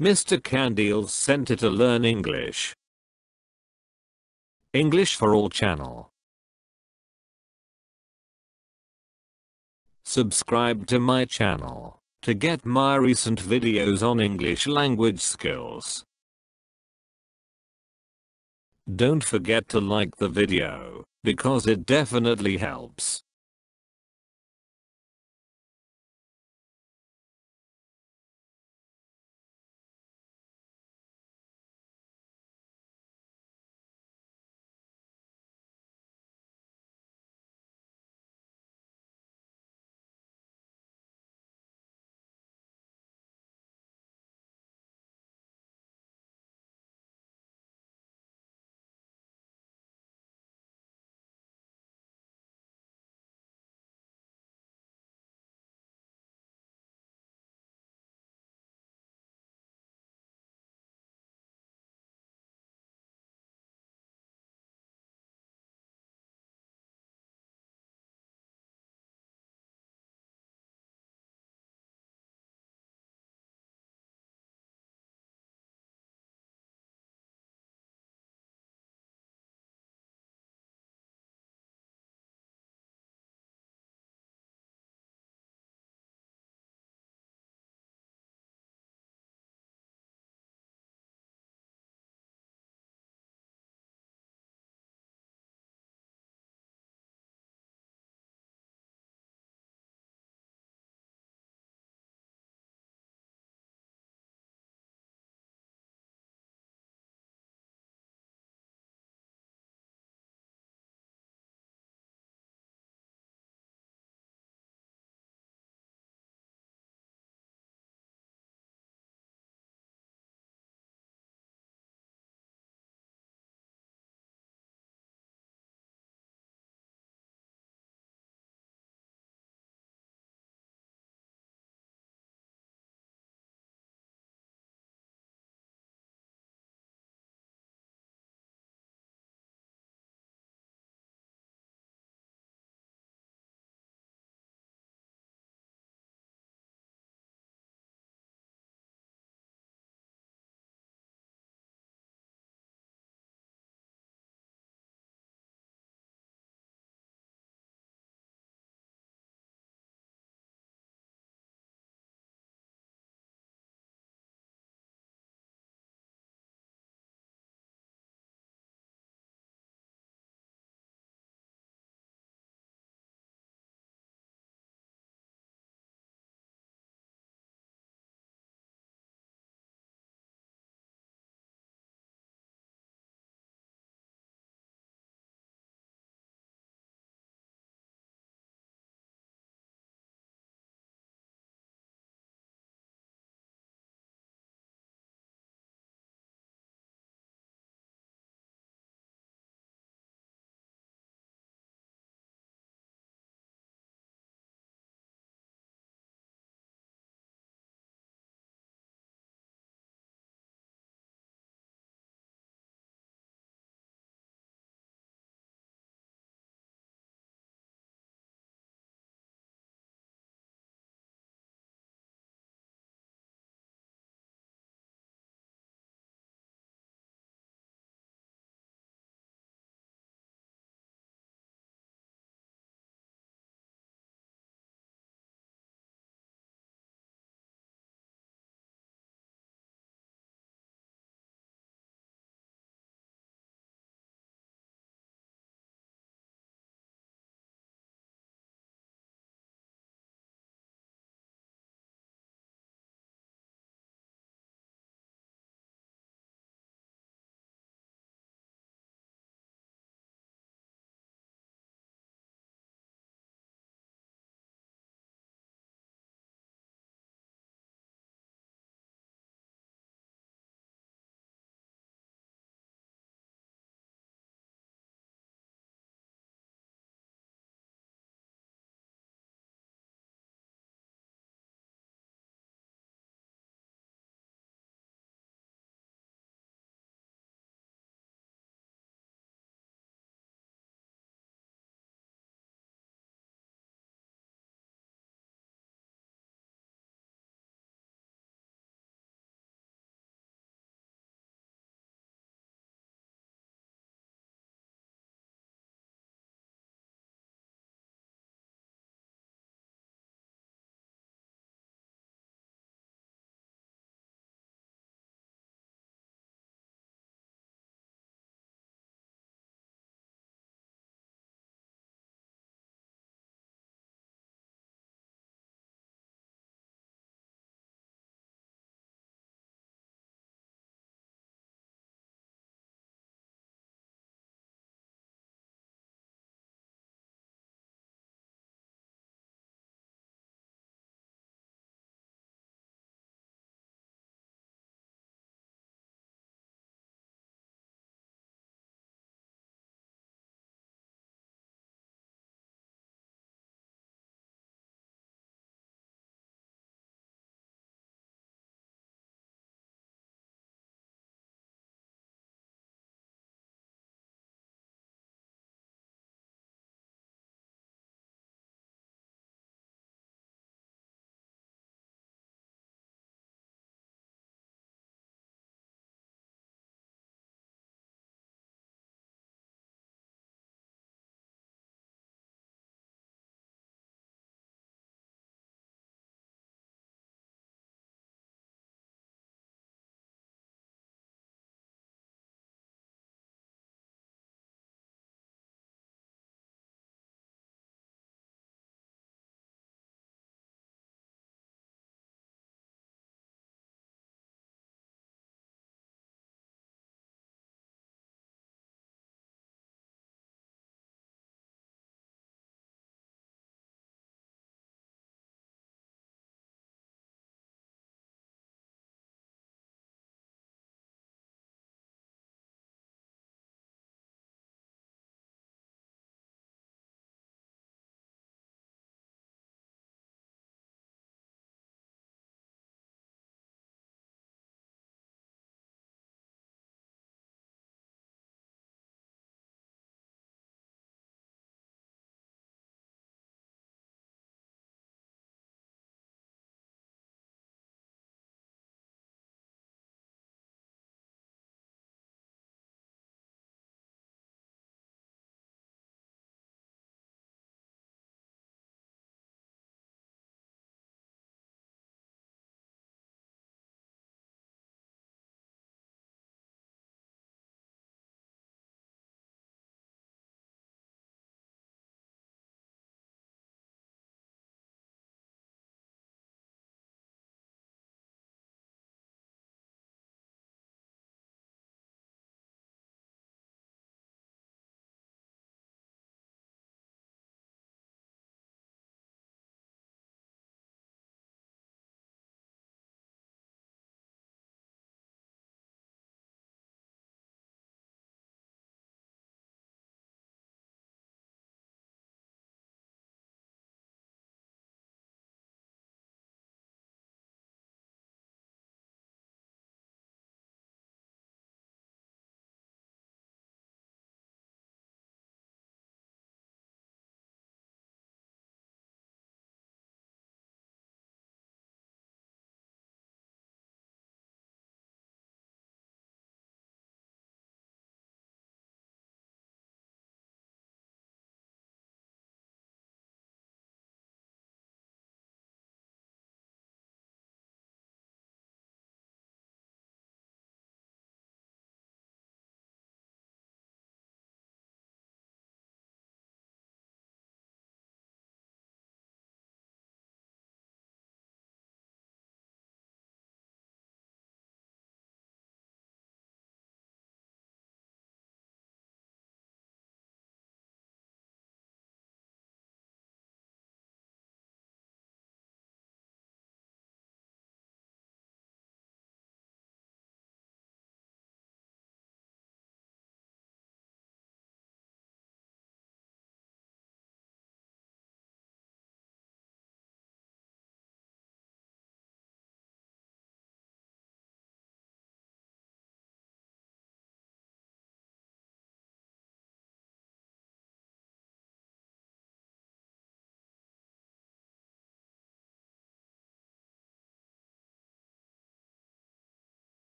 Mr. sent Center to Learn English. English for All channel. Subscribe to my channel to get my recent videos on English language skills. Don't forget to like the video because it definitely helps.